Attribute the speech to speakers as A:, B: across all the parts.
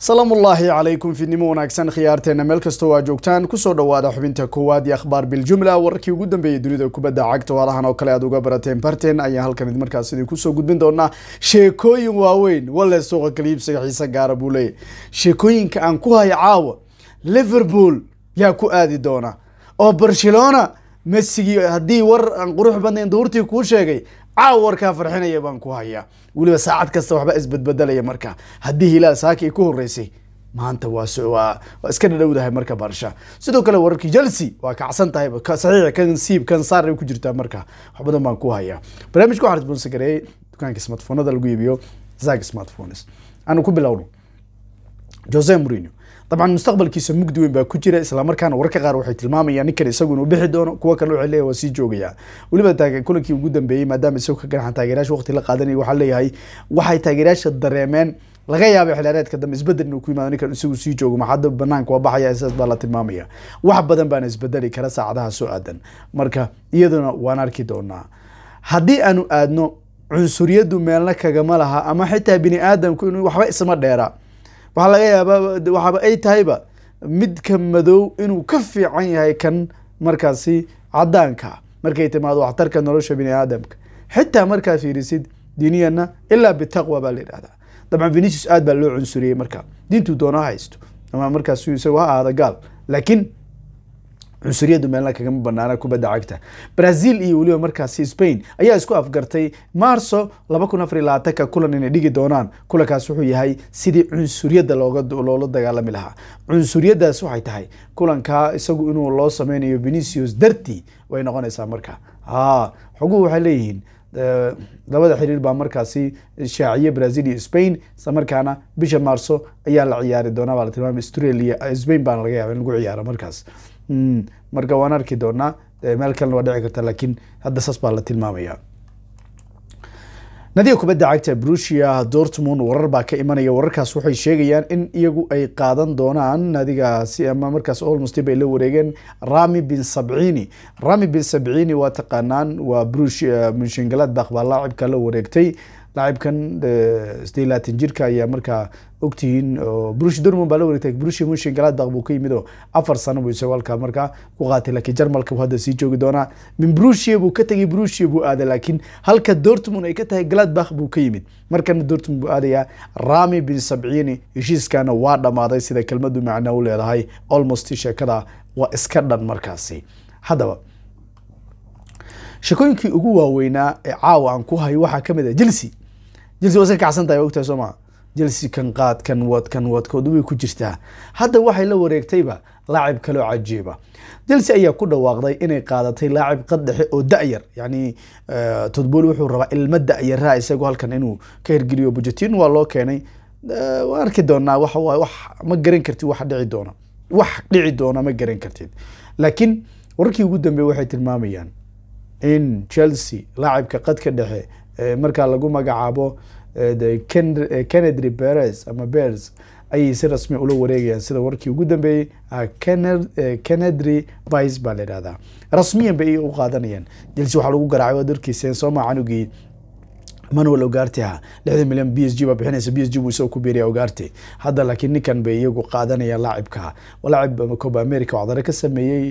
A: salaamullaahi calaykum fidnimo wanaagsan khiyaarteenna meel kastoo aa joogtaan ku soo dhowaada xubinta koowaad iyo akhbaar biljumla wararkii ugu dambeeyey dunida kubadda cagta waalahan oo kale aad uga barateen barteen ayaan halkan markaas idin kusoo gudbin doonaa sheekooyin waaweyn walle suuqa kaliibsiga xiise gaara buu leeyahy sheekooyinka aan ku hay caawa liverpool yaa ku aadi doona oo barcelona mesigii haddii war aan qurux badnayn duurtii kuu sheegay caawa warkaa farxinaya baan ku hayaa weliba saacad kasta waxba isbadbedelaya marka haddii hilaal saakii ku horeysay maanta waa iska dhadhowdahay marka barsha sidoo kale wararkii chelsea waa kacsan tahay saxiix kan siib kan saar ku jirtaa marka wax badan baan ku hayaa barnaamijka waxaan isboonsagareeyey dukaanka smartfoonada lagu iibiyo zaag smartphones aanu ku bilowno jose mourinho dabcan mustaqbalkiisa mugdi weyn baa ku jira islamarkaana warka qaar waxay tilmaamayaan ninkan isagu bixi doono kuwo kale waxay leeyahay waa sii joogayaa weliba kulankii ugu dambeeyey maadaama isagu ka ganaxan taageerayaasha waqti la qaadanaya waxaa leeyahay waxay taageerayaasha dareemeen laga yaaba xilaareedka dambe isbedel inuu ku yimaado ninkan isagu sii joogo maxaada banaanka waa baxaya saas baa la tilmaamaya wax badan baana isbedeli kara saacadaha soo aadan marka iyaduna waan arki doonaa haddii aanu aadno cunsuriyaddu meelna kagama laha ama xitaa bini aadamku inuu waxba isma dheera waxaa laga yaabaa waxaaba ay tahayba midka madow inuu ka fiican yahay kan markaasi cadaanka markay timaado waxtarka nolosha bini aadamka xitaa markaa fiirisid diiniyana ilaa bitaqwa baa la yidhahdaa dabcan venicius aad baa loo cunsuriyey marka diintuu doona haysto ama markaas isagu ha ahaada gaal laakiin cunsuryadu meelna kagama banaana kubadda cagta brazil iyo weliba markaas spain ayaa isku afgartay maarso laba kun kulan inay dhigi doonaan kulankaas wuxuu yahay sidii cunsuriyadda loola dagaalami lahaa cunsuriyadaas waxay tahay kulankaa isagu inuu loo sameynayo venicius darti way noqonaysaa marka a xoguhu waxay leeyihiin eh, labada xiriir baa markaasi shaaciye brazil iyo spain isla bisha maarso ayaa la ciyaari doonaa baa la tilmaamay australia eh, spain baana laga yaaba in lagu ciyaaro markaas Hmm, marka waan arki doonaa meel kalena waa dhici karta laakiin hadda saas baa la tilmaamaya nadiga kubadda cagta brusia dortmund warar baa ka imanaya wararkaas waxay sheegayaan in iyagu ay qaadan doonaan nadigaasi ama markaas olmost bay la wareegeen rami bin sabcini rami bin sabcini waa taqaanaan waa brusia munshingalad baq baa laacibka la wareegtay laacibkan sidee laatan jirka ayaa markaa ogtihiin oo brushi dormon baa la wareegtay brushi mushin galadaq buu ka yimid oo afar sano buu isagu halkaa ku qaatay laakiin jarmalka buu hadda sii joogi doonaa min brushia buu ka tegay brushia buu aaday laakiin halka dortmund ay ka tahay galadbakh buu ka yimid markana dortmund buu aadayaa rami bin sabciini heshiiskaana waa dhammaaday sida kelmadu macnaa u leedahay almost sheekada waa iska dhan markaasi haddaba sheekooyinkii ugu waaweynaa ee caawa aan ku hayo waxaa ka mid ah jelsi jelsi waa iska kacsan tahay waa ogtahay soo maha jelsi kan qaadkan wadkan wadkoodu way ku jirtaa hadda waxay la wareegtayba laacib kaloo cajiiba jelsi ayaa ku dhawaaqday inay qaadatay laacib qad dhexe oo dayar yani eh, todbool wuxuu rabaa ilmo dayara isagu halkan inuu ka hirgeliyo bujatin waa loo keenay eh, waan arki doonaa waxawaay wax ma garan kartid wax dhici doona wax dhici doona ma garan kartid laakiin wararkii ugu dambeey waxay tilmaamayaan in chelsea laacibka qadka dhexe eh, markaa lagu magacaabo kennedy beres ama bers ayay si rasmi ula wareegayaan sida warkii ugu dambeeyey ah, kennedy vice baa la yidhahdaa rasmiyan bay u qaadanayaan chelsea waxaa lagu garaacay waad arkiiseen canugii manuel ogartiha lixdan milyan b s g baa bixinaysa b s g buu isagoo ku biiraya ogarti hadda laakiin ninkan bay iyagu qaadanayaan laacibka laacib coba america codare ka sameeyey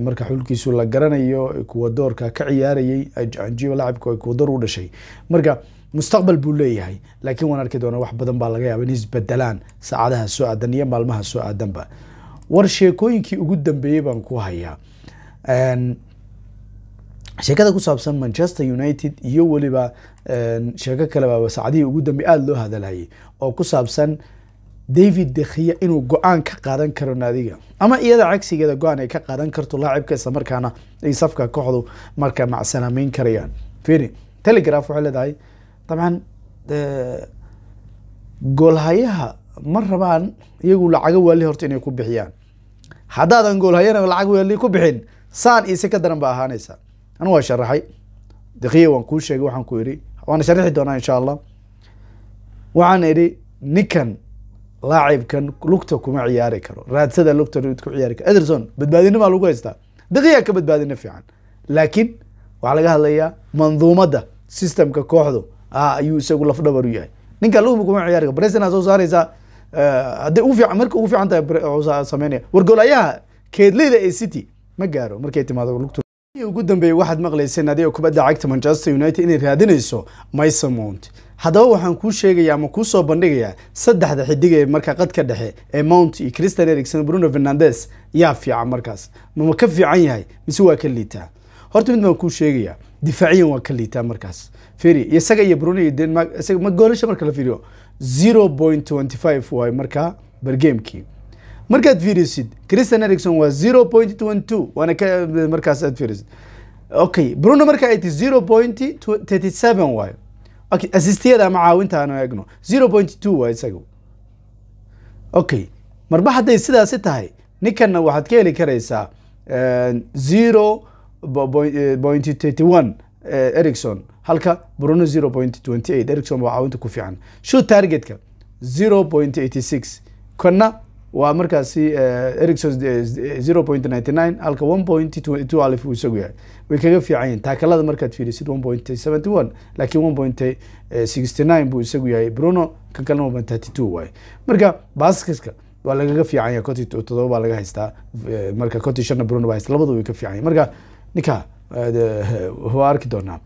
A: marka xulkiisu la garanayo kuwa ka ciyaarayay anjiyo laacibka kuwa u dhashay marka mustaqbal buu leeyahay laakiin waan arki doona wax badan baa laga yaaba inay isbedelaan saacadaha soo aadan iyo maalmaha soo aadanba war sheekooyinkii ugu dambeeyey baan ku hayaa sheekada ku saabsan manchester united iyo weliba sheeko kaleba saacadihii ugu dambe aada loo hadalhayay oo ku saabsan david dekhiya inuu go-aan ka qaadan karo naadiga ama iyada cagsigeeda go-aan ay ka qaadan karto laacibka isla markaana ay safka kooxdu marka macsanaamayn karayaan firi telegraph waxay leedahay dabcan goolhayaha ma rabaan iyagu lacaga waali horta inay ku bixiyaan haddaadan goolhayana lacag waali ku bixin saan iyo si ka daran ba ahaanaysaa anu waa sharaxay daqiya waan kuu sheegay waxaan ku idhi waana sharixi doonaa insha allah waxaan idhi ninkan laacibkan lugta kuma ciyaari karo raadsada lugta ku ciyaari karo ederson badbaadinimaa lagu haystaa daqiyaa ka badbaadina fiican laakiin waxaa laga hadlayaa manduumadda systemka kooxdu Ah, ayuu isagu lafdhabar u yahay ninkaa la umkuma ciyaariga bresden aa soo saareysaa eh, hadday ugu fiican marka ugu fiican tahay sameynaya wargolayaha keedleyda ee city ma gaaro markay timaado lugtu ugu dambeeyey waxaad maqlayseen adiga kubadda cagta manchester united inay raadinayso mason mount haddaba waxaan kuu sheegayaa ama kuu soo bandhigayaa saddexda xidig ee markaa qadka dhexe ee mount iyo christian ericson bruno fernandes yaa fiican markaas mama ka fiican yahay mise waa ka liitaa horta mid baan kuu sheegayaa difaaciyan waa ka liitaa markaas firi isaga iyo brun iyo denmark isaga goolasha marka la fiiriyo zero point twenty five waay markaa bergamekii markaad fiirisid christian ericson waa zero point twenty two waana ka markaas aad fiirisid okay brune marka ay ti zero point thirty seven waayo assistiyada ama caawinta aan eegno zero point two waa isaga okay marba hadday sidaasi tahay ninkanna waxaad ka heli karaysaa zero Eh, point thirty eh, halka bruno zero point twenty eight ericson waa caawinta ku fiican shoot targetka zero point eighty six kana waa markaasi eh, ericson point ninety nine halka point twenty two isagu yahay way kaga fiican taakalada markaad fiirisid one point seventy one laakiin one point sixty nine buu isagu yahay bruno kan kalena one marka basaska waa lagaga fiican yahay todoba baa laga haystaa marka coti bruno baa haysta labadu way ka fiican marka ninka waa eh, eh, arki doonaa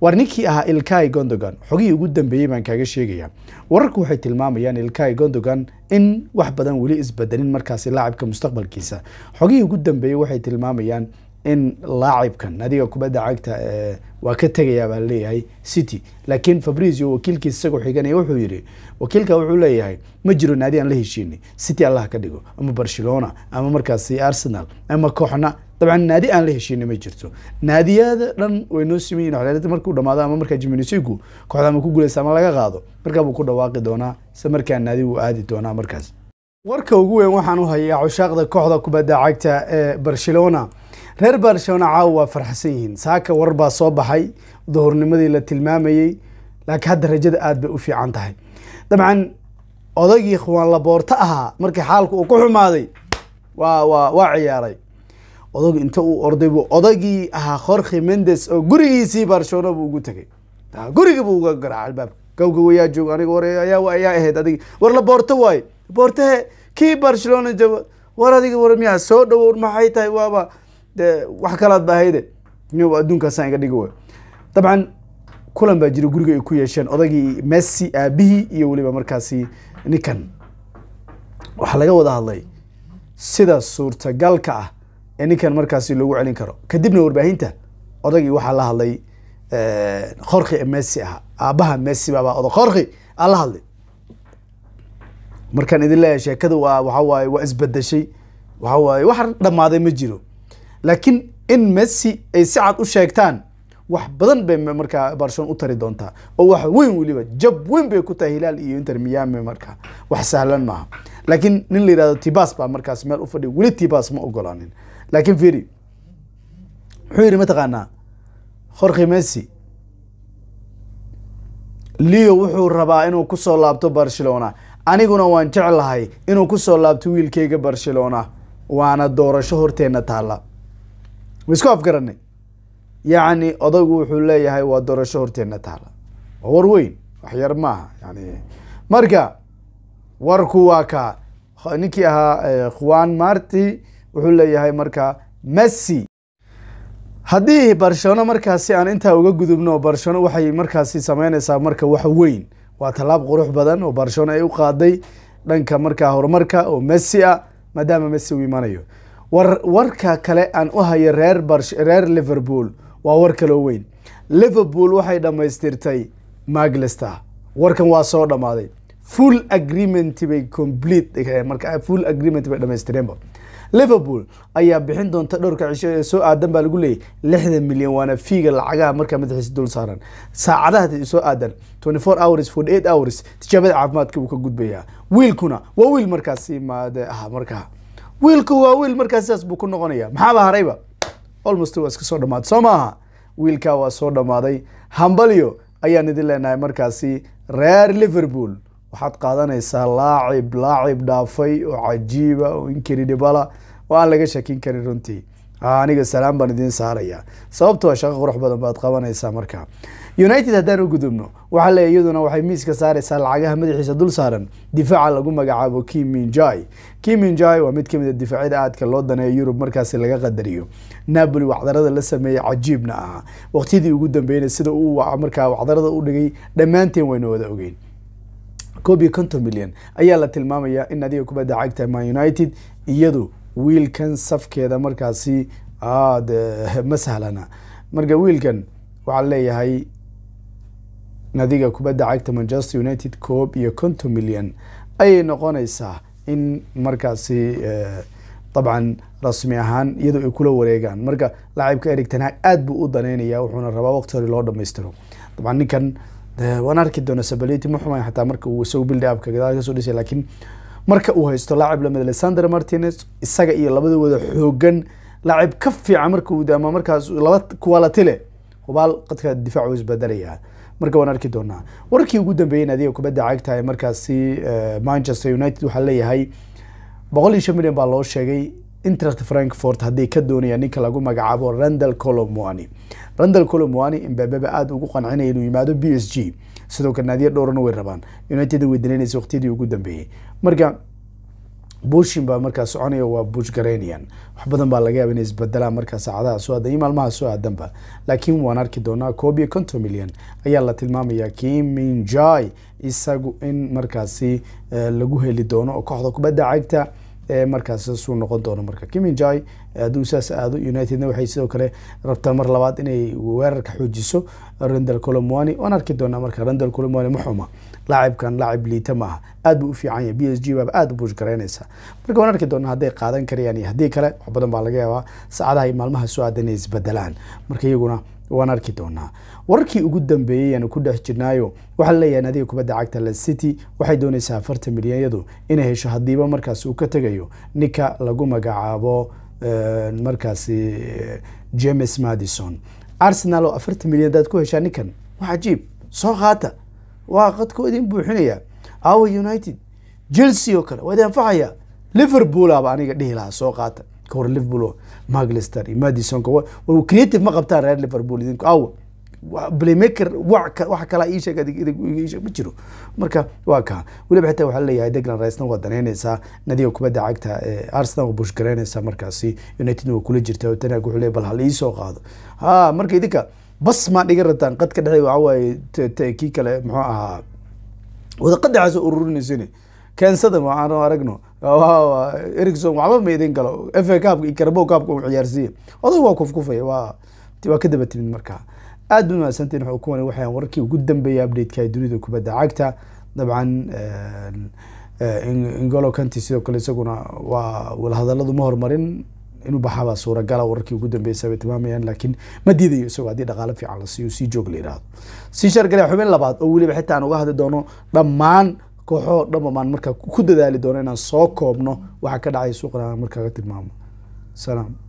A: waar ninkii ahaa ilkai gondogan xogihii ugu dambeeyey baan kaaga sheegaya wararku waxay tilmaamayaan ilkai gondogan in wax badan weli isbedelin markaasi laacabka mustaqbalkiisa xogihii ugu dambeeyey waxay tilmaamayaan in laacibkan adiga kubadda cagta eh, waa ka tegayaa leeyahay city laakiin fabrizio wakiilkiis isagoo xiganaya wuxuu yidhi wakiilka wuxuu leeyahay ma jiro naadi aan la heshiini city allah ka dhigo ama barcelona ama markaasi arsenal ama kooxna dabcan naadi aan la heshiini ma jirto naadiyada dhan way noo siman markuu dhamaado ama markaa jiminisigu kooxda ama ku guuleysa ama laga qaado markaabuu ku dhawaaqi doonaa se markaa naadi wuu aadi doonaa markaas warka ugu weyn waxaan u hayaa cushaaqda kooxda kubadda cagta ee eh, barcelona reer barcelona caawa waa farxsan yihiin saaka war baa soo baxay duhurnimadii la tilmaamayey laakiin hadda rajada aada bay u fiican tahay dabcan odaygii khuwaan laboorto ahaa markii xaalka uu ku xumaaday waa waa waa ciyaaray odag inta uu orday buu odaygii ahaa khorkhi mendes oo gurigiisii barcelona buu ugu tegay guriga buu uga garaacay albaabka gawgaw ayaa jooga aniga war ayaa ayaa ahayd adigi war laboorto waayo laboortahe kii barcelona jooga war adiga war miyaa soo dhawow maxay tahay waaba dee wax kalaad baahayde nyow adduunkaa iga dhigi way dabcan kulan baa jira guriga ay ku yeesheen odagii messi aabihii iyo weliba markaasi ninkan waxaa laga wada hadlay sida suurtagalka ah ee ninkan markaasi loogu celin karo kadibna warbaahinta odagii waxaa la hadlay korki eh, ee messi ahaa aabaha messi baabaa oda korki aa la hadlay markaan idin leeyahay sheekada waa waxaa waaye waa isbedeshay waxaa waaye wax dhammaaday ma jiro laakiin in messi ay si cad u sheegtaan wax badan bay markaa barcelona u tari doontaa oo wax weyn weliba jab weyn bay ku tahay hilaal iyo inter miami markaa wax sahlan maaha laakiin nin la yidhahdo tibas baa markaas meel ufadhiya weli tibas ma ogolaanin laakiin firi muxuu yidhi mataqaanaa khorkhi messi leo wuxuu rabaa inuu kusoo laabto barcelona aniguna waan jeclahay inuu kusoo laabto wiilkayga barcelona waana doorasho horteena taalla wa isku afgaranay yacni odaygu wuxuu leeyahay waa doorasho horteena taala waa war weyn waxyar maaha yani marka warku waa ka ninkii ahaa kuwan eh, marti wuxuu leeyahay marka messy haddii barcelona markaasi aan intaa uga gudubno barcelona waxay markaasi sameyneysaa marka wax weyn waa tallaab qurux badan oo barcelona ay u qaaday dhanka markaa horumarka oo messi ah maadaama messy u imanayo warka kale aan u hayo reer liverpool waa war kaloo weyn liverpool waxay dhammaystirtay maglester warkan waa soo dhammaaday full agreement bay complete eh, marka eh, full agreement bay dhamaystireenba liverpool ayaa bixin doonta dhowrka cisho ee eh, soo aadan baa lagu leeyay lixdan milyan waana fiiga lacagaha markaa madaxiisa dul saaran saacadaha soo aadan twenty four hours forty eight hours tijaabada caafimaadka uu ka gudbayaa wiilkuna waa wiil markaasi maade ah markaa wiilku waa wiil markaas sidaas buu ku noqonaya maxaaba harayba almost waa iska soo dhammaaday soo maaha wiilkaa waa soo dhammaaday hambalyo ayaan idin leenahay markaasi reer liverpool waxaad qaadanaysaa laacib laacib dhaafay oo cajiiba oo incredibala oo aan laga shakin karin runtii Ah, aniga salaam baan idiin saarayaa sababto a ah shaqo qurux badan baad qabanaysaa markaa united haddaan u gudubno waxaa le iyaduna waxay miiska ka saaraysaa lacagaha madaxiisa dul saaran difaaca lagu magacaabo kiminjai kiminjai waa mid kamid a ah aadka loo daneeya yurub markaasi laga qadariyo napoli wacdarada la sameeyey cajiibna ahaa waqtiyadii ugu dambeyna sida uu markaa wacdarada u dhigay dhammaanteen wayna wada ogeyn koob iyo konton milyan ayaa la tilmaamaya in adiga kubadda cagta man united iyadu wiilkan safkeeda markaasi aad ah, ma sahlana marka wiilkan waxaa leeyahay nadiga kubadda cagta manchester united koob iyo konton milyan ayay noqonaysaa in markaasi eh, dabcan rasmi ahaan iyadoo ay kula wareegaan marka laacibka erigtanaag aada buu u daneynaya wuxuuna rabaa waqti hore loo dhamaystiro dabcan ninkan waan arki doona sabaliti ma xumay xataa marka uu isagu bildi abka gadaal kasoo dhisay laakiin marka uu haysto laacib lamid ah alexander martinez isaga iyo labadooda xoogan laacib ka fiican marka uu ama markaas laba kuwalatile hubaal qadka difaacu isbedelayaa marka waan arki doonaa warkii ugu dambeeyey adiga kubadda cagtahay markaasi eh, manchester united waxaa leeyahay boqol iyo shan milyan baa loo sheegay interact frankfort hadday ka doonayaan ninka lagu magacaabo randal colomwani randal colomwani imbebeba aada ugu qancinaya inuu yimaado b s g sidoo kale naadiya dhowrana way rabaan united way danaynaysa waqtiyadii ugu dambeeyey marka bushin baa markaa soconaya waa bush garanian wax badan baa laga yaba inay isbedelaa markaa saacadaha soo aadan iyo maalmaha soo aadanba laakiin waan arki doonaa koob iyo konton milyan ayaa la tilmaamayaa kiminjai isagu in markaasi eh, lagu heli doono oo kooxda kubadda cagta markaas suu noqon doono marka kiminjai hadduu saas aado unitedna waxay sidoo kale rabtaa mar labaad inay weerarka xoojiso rendal colomani waan arki doonaa marka rendal colomani ma xuma laacibkan laacib liita maaha aad buu u fiican yahay b s g baaba aada u buush garaynaysaa marka waan arki doonaa hadday qaadan karayaan iyo haddii kale wax badan baa laga yaabaa saacadaha iyo maalmaha soo aadan isbedelaan marka iyaguna waan arki doonaa wararkii ugu dambeeyey aanu ku dhex jirnaayo waxaa laleeyahay naadiga kubadda cagta la city waxay doonaysaa afartan milyanyadu inay hesho haddiiba markaas uu ka tegayo ninka lagu magacaabo markaasi james madison arsenal oo afartan milyan hadaad ku heshaa ninkan waa cajiib soo qaata waa idin buuxinaya awa united chelsea oo kale waa idi anfacaya liverpool aba aniga dhihi lahaa soo qaata kahor liverpool maglistar iyo madisonka war creative ma qabtaan reer liverpool idinku awa playmaker wax kala ii sheeg ma jiro marka waa kaa weliba xitaa waxaa leeyahay deglan rice waa danaynaysaa nadiga kubadda cagta arsenal waa bushgaraynaysaa markaasi unitedna waa kula jirtaa tanag wuxuu leey bal hal iisoo qaado ha marka idinka bas maa dhiga rataan qad ka waxaa waaye kii kale muxuu ahaa wadaqadacaas ururinaysan kensadan waan aragno ericson waxba maidin galo f a cup carabo cupka u ciyaarsiiye odag waa kufkufaya waa waa ka daba timid markaa aad ba mahadsantiin wuxuu ku wanay waxayaan wararkii ugu dambeeyay update-ka dunida kubadda cagta dabcan eh, eh, ingolo conti sidoo kale isaguna waa walahadaladu horumarin inuu baxaabaa suuragala wararkii ugu dambeysay bay tilmaamayaan laakiin ma diidayo isagoo haddii dhaqaalo fiican la siiyo si joog la yidhaahdo sii shargalaya xubin labaad oo weliba xitaa aan uga hadli doono dhammaan kooxoo dhanba maan markaa ku dadaali doona inaan soo koobno waxaa ka dhacaya suuqan aan markaa tilmaamo salaam